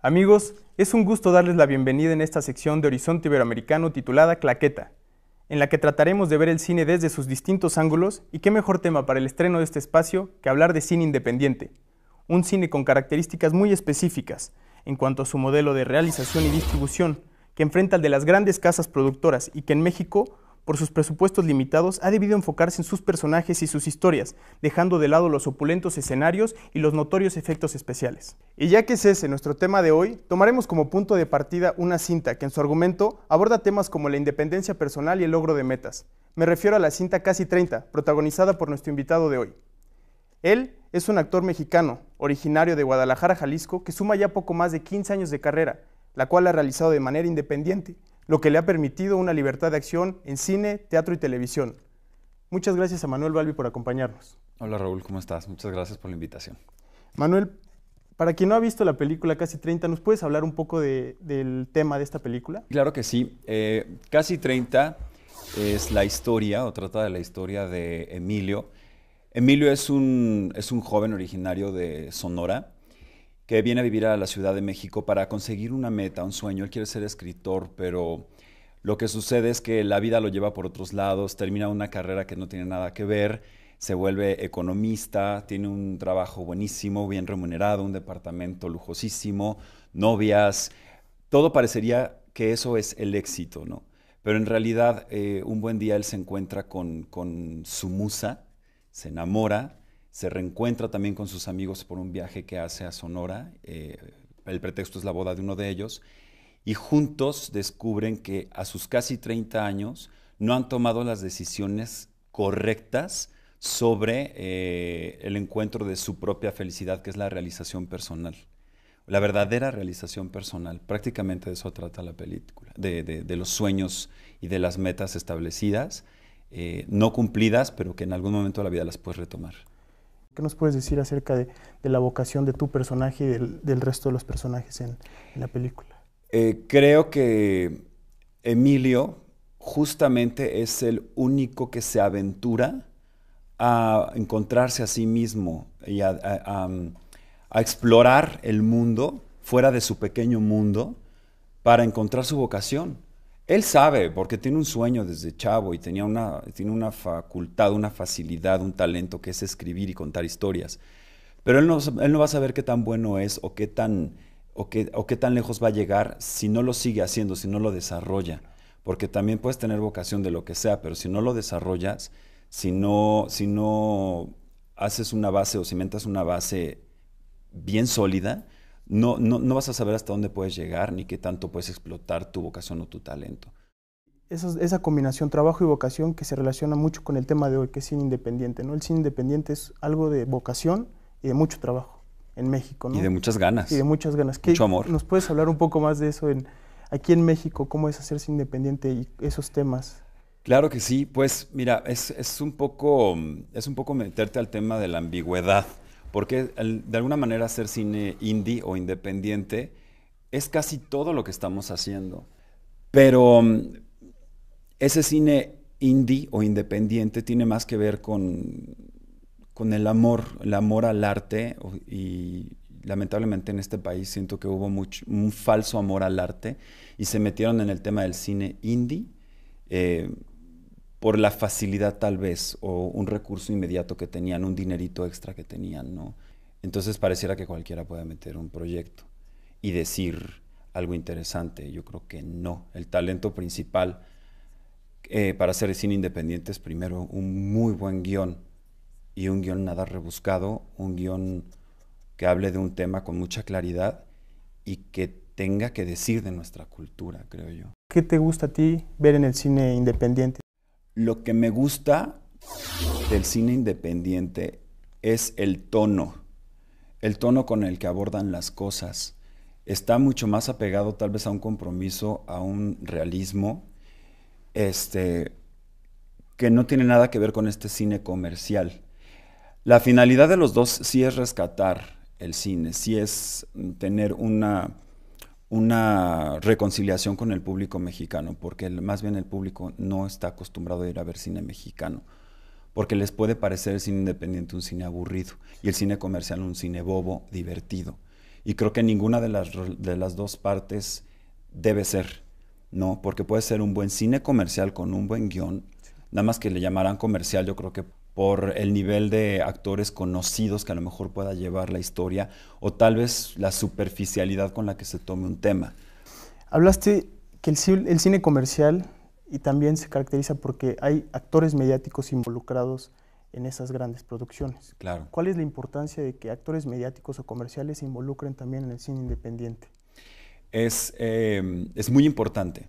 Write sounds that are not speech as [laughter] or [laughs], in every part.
Amigos, es un gusto darles la bienvenida en esta sección de Horizonte Iberoamericano titulada Claqueta, en la que trataremos de ver el cine desde sus distintos ángulos y qué mejor tema para el estreno de este espacio que hablar de cine independiente, un cine con características muy específicas en cuanto a su modelo de realización y distribución, que enfrenta al de las grandes casas productoras y que en México por sus presupuestos limitados, ha debido enfocarse en sus personajes y sus historias, dejando de lado los opulentos escenarios y los notorios efectos especiales. Y ya que es ese nuestro tema de hoy, tomaremos como punto de partida una cinta que en su argumento aborda temas como la independencia personal y el logro de metas. Me refiero a la cinta Casi 30, protagonizada por nuestro invitado de hoy. Él es un actor mexicano, originario de Guadalajara, Jalisco, que suma ya poco más de 15 años de carrera, la cual ha realizado de manera independiente, lo que le ha permitido una libertad de acción en cine, teatro y televisión. Muchas gracias a Manuel Balbi por acompañarnos. Hola Raúl, ¿cómo estás? Muchas gracias por la invitación. Manuel, para quien no ha visto la película Casi 30, ¿nos puedes hablar un poco del tema de esta película? Claro que sí. Eh, Casi 30 es la historia, o trata de la historia de Emilio. Emilio es un, es un joven originario de Sonora, que viene a vivir a la Ciudad de México para conseguir una meta, un sueño. Él quiere ser escritor, pero lo que sucede es que la vida lo lleva por otros lados, termina una carrera que no tiene nada que ver, se vuelve economista, tiene un trabajo buenísimo, bien remunerado, un departamento lujosísimo, novias. Todo parecería que eso es el éxito, ¿no? Pero en realidad, eh, un buen día él se encuentra con, con su musa, se enamora, se reencuentra también con sus amigos por un viaje que hace a Sonora, eh, el pretexto es la boda de uno de ellos, y juntos descubren que a sus casi 30 años no han tomado las decisiones correctas sobre eh, el encuentro de su propia felicidad, que es la realización personal, la verdadera realización personal. Prácticamente de eso trata la película, de, los sueños y de las metas establecidas, eh, no cumplidas, pero que en algún momento de la vida las puedes retomar. ¿Qué nos puedes decir acerca de, la vocación de tu personaje y del, resto de los personajes en, la película? Eh, creo que Emilio justamente es el único que se aventura a encontrarse a sí mismo y a explorar el mundo fuera de su pequeño mundo para encontrar su vocación. Él sabe, porque tiene un sueño desde chavo y tenía tiene una facultad, una facilidad, un talento que es escribir y contar historias. Pero él no, va a saber qué tan bueno es o qué tan, o qué, tan lejos va a llegar si no lo sigue haciendo, si no lo desarrolla. Porque también puedes tener vocación de lo que sea, pero si no lo desarrollas, si no, si no haces una base o cimentas una base bien sólida, no, no, no, vas a saber hasta dónde puedes llegar ni qué tanto puedes explotar tu vocación o tu talento. Esa, esa combinación trabajo y vocación que se relaciona mucho con el tema de hoy, que es cine independiente. ¿no? El cine independiente es algo de vocación y de mucho trabajo en México. Y de muchas ganas. Y de muchas ganas. mucho amor. ¿Nos puedes hablar un poco más de eso en, aquí en México? ¿Cómo es hacerse independiente y esos temas? Claro que sí, pues mira, es, un poco, es un poco meterte al tema de la ambigüedad porque de alguna manera hacer cine indie o independiente es casi todo lo que estamos haciendo. Pero mm, ese cine indie o independiente tiene más que ver con, con el amor, el amor al arte y lamentablemente en este país siento que hubo mucho, un falso amor al arte y se metieron en el tema del cine indie. Eh, por la facilidad tal vez o un recurso inmediato que tenían, un dinerito extra que tenían, ¿no? Entonces pareciera que cualquiera puede meter un proyecto y decir algo interesante. Yo creo que no. El talento principal eh, para hacer cine independiente es primero un muy buen guión y un guión nada rebuscado, un guión que hable de un tema con mucha claridad y que tenga que decir de nuestra cultura, creo yo. ¿Qué te gusta a ti ver en el cine independiente? Lo que me gusta del cine independiente es el tono, el tono con el que abordan las cosas. Está mucho más apegado tal vez a un compromiso, a un realismo, este, que no tiene nada que ver con este cine comercial. La finalidad de los dos sí es rescatar el cine, sí es tener una una reconciliación con el público mexicano, porque más bien el público no está acostumbrado a ir a ver cine mexicano, porque les puede parecer el cine independiente un cine aburrido y el cine comercial un cine bobo, divertido. Y creo que ninguna de las, de las dos partes debe ser, ¿no? Porque puede ser un buen cine comercial con un buen guión, nada más que le llamarán comercial, yo creo que por el nivel de actores conocidos que a lo mejor pueda llevar la historia o tal vez la superficialidad con la que se tome un tema. Hablaste que el, cine comercial y también se caracteriza porque hay actores mediáticos involucrados en esas grandes producciones. Claro. ¿Cuál es la importancia de que actores mediáticos o comerciales se involucren también en el cine independiente? Es, em, muy importante.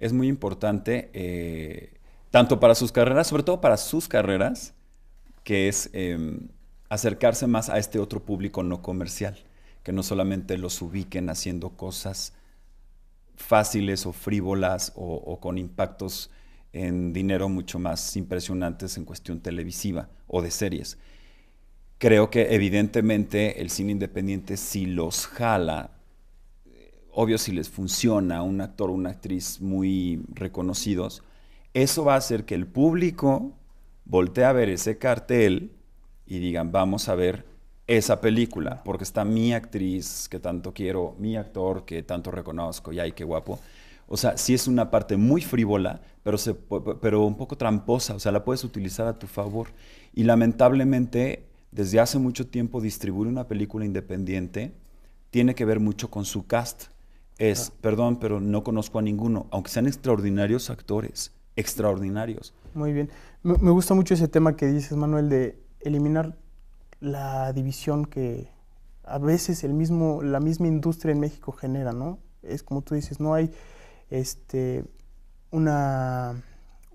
Es muy importante eh, tanto para sus carreras, sobre todo para sus carreras, que es em, acercarse más a este otro público no comercial, que no solamente los ubiquen haciendo cosas fáciles o frívolas o, o con impactos en dinero mucho más impresionantes en cuestión televisiva o de series. Creo que evidentemente el cine independiente si los jala, obvio si les funciona un actor o una actriz muy reconocidos, eso va a hacer que el público voltea a ver ese cartel y digan, vamos a ver esa película, porque está mi actriz que tanto quiero, mi actor que tanto reconozco, y ay, qué guapo. O sea, sí es una parte muy frívola, pero, pero un poco tramposa, o sea, la puedes utilizar a tu favor. Y lamentablemente, desde hace mucho tiempo, distribuir una película independiente tiene que ver mucho con su cast. Es, ah. perdón, pero no conozco a ninguno, aunque sean extraordinarios actores, extraordinarios. Muy bien. Me, gusta mucho ese tema que dices, Manuel, de eliminar la división que a veces el mismo, la misma industria en México genera, ¿no? Es como tú dices, no hay este, una,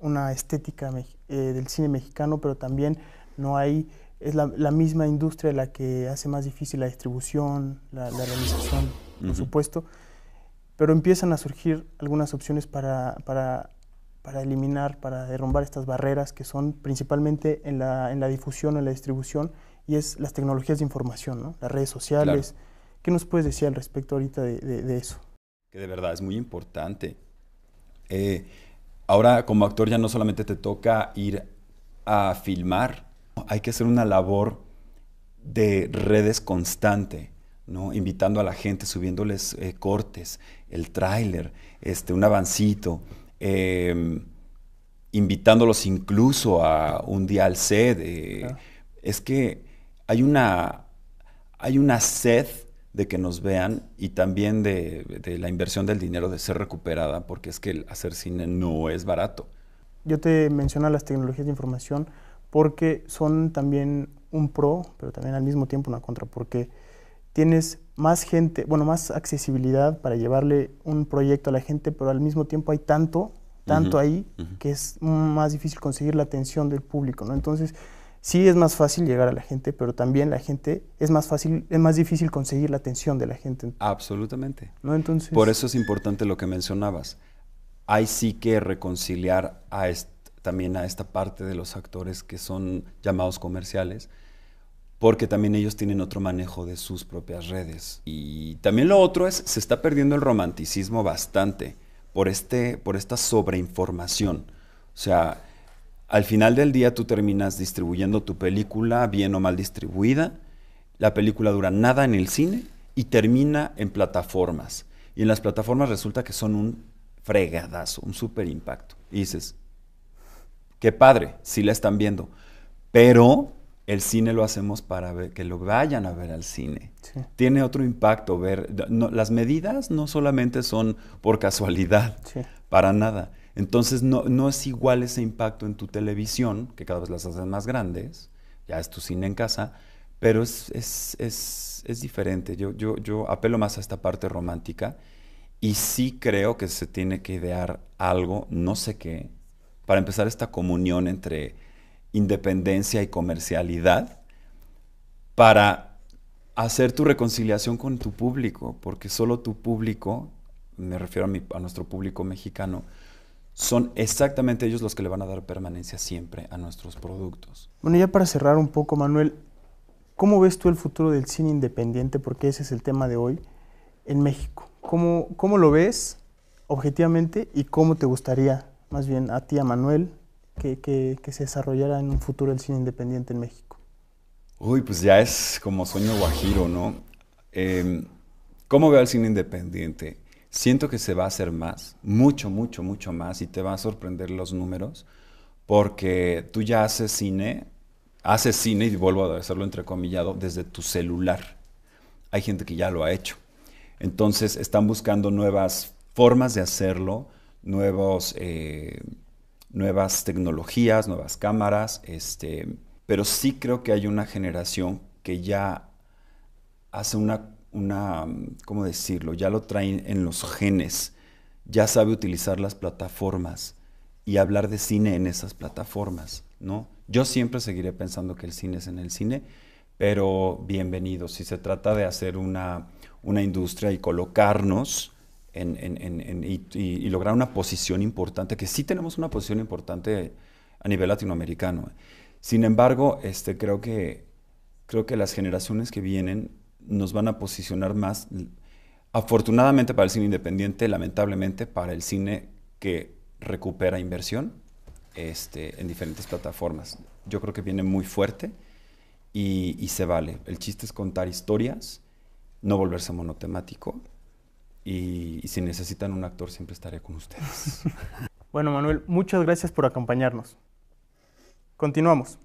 una estética eh, del cine mexicano, pero también no hay, es la, misma industria la que hace más difícil la distribución, la, realización, por supuesto, pero empiezan a surgir algunas opciones para, para para eliminar, para derrumbar estas barreras que son principalmente en la, en la difusión en la distribución, y es las tecnologías de información, ¿no? las redes sociales. ¿Qué nos puedes decir al respecto ahorita de, eso? Que de verdad es muy importante. Eh, ahora como actor ya no solamente te toca ir a filmar, hay que hacer una labor de redes constante. ¿no? invitando a la gente, subiéndoles eh, cortes, el tráiler, este, un avancito, Em, invitándolos incluso a un día al sed. Eh, es que hay una, hay una sed de que nos vean y también de, de, la inversión del dinero de ser recuperada, porque es que el hacer cine no es barato. Yo te menciono las tecnologías de información porque son también un pro, pero también al mismo tiempo una contra, porque tienes más gente, bueno, más accesibilidad para llevarle un proyecto a la gente, pero al mismo tiempo hay tanto, tanto ahí, que es más difícil conseguir la atención del público, ¿no? Entonces, sí es más fácil llegar a la gente, pero también la gente es más fácil, es más difícil conseguir la atención de la gente. Absolutamente. ¿No? Entonces, Por eso es importante lo que mencionabas. Hay sí que reconciliar a también a esta parte de los actores que son llamados comerciales, porque también ellos tienen otro manejo de sus propias redes. Y también lo otro es, se está perdiendo el romanticismo bastante por, este, por esta sobreinformación. O sea, al final del día tú terminas distribuyendo tu película bien o mal distribuida, la película dura nada en el cine y termina en plataformas. Y en las plataformas resulta que son un fregadazo, un super impacto. Y dices, qué padre, si la están viendo, pero el cine lo hacemos para que lo vayan a ver al cine. Tiene otro impacto ver. las medidas no solamente son por casualidad, para nada. Entonces no, no, es igual ese impacto en tu televisión, que cada vez las haces más grandes, ya es tu cine en casa, pero es, diferente. Yo, yo, yo apelo más a esta parte romántica y sí creo que se tiene que idear algo, no sé qué, para empezar esta comunión entre independencia y comercialidad para hacer tu reconciliación con tu público, porque solo tu público, me refiero a, nuestro público mexicano, son exactamente ellos los que le van a dar permanencia siempre a nuestros productos. Bueno, ya para cerrar un poco, Manuel, ¿cómo ves tú el futuro del cine independiente? Porque ese es el tema de hoy en México. ¿Cómo, cómo lo ves objetivamente y cómo te gustaría, más bien a ti, a Manuel, que, se desarrollara en un futuro el cine independiente en México? Uy, pues ya es como sueño guajiro, ¿no? Em, ¿Cómo veo el cine independiente? Siento que se va a hacer más, mucho, mucho, mucho más, y te va a sorprender los números, porque tú ya haces cine, haces cine, y vuelvo a hacerlo entrecomillado, desde tu celular. Hay gente que ya lo ha hecho. Entonces están buscando nuevas formas de hacerlo, nuevos... Eh, nuevas tecnologías, nuevas cámaras, este, pero sí creo que hay una generación que ya hace una, una, ¿cómo decirlo? Ya lo traen en los genes, ya sabe utilizar las plataformas y hablar de cine en esas plataformas, ¿no? Yo siempre seguiré pensando que el cine es en el cine, pero bienvenido. Si se trata de hacer una, una industria y colocarnos y, lograr una posición importante, que sí tenemos una posición importante a nivel latinoamericano. Sin embargo, este, creo, que, creo que las generaciones que vienen nos van a posicionar más, afortunadamente para el cine independiente, lamentablemente para el cine que recupera inversión este, en diferentes plataformas. Yo creo que viene muy fuerte y, y se vale. El chiste es contar historias, no volverse monotemático y, si necesitan un actor siempre estaré con ustedes. [laughs] bueno, Manuel, muchas gracias por acompañarnos. Continuamos.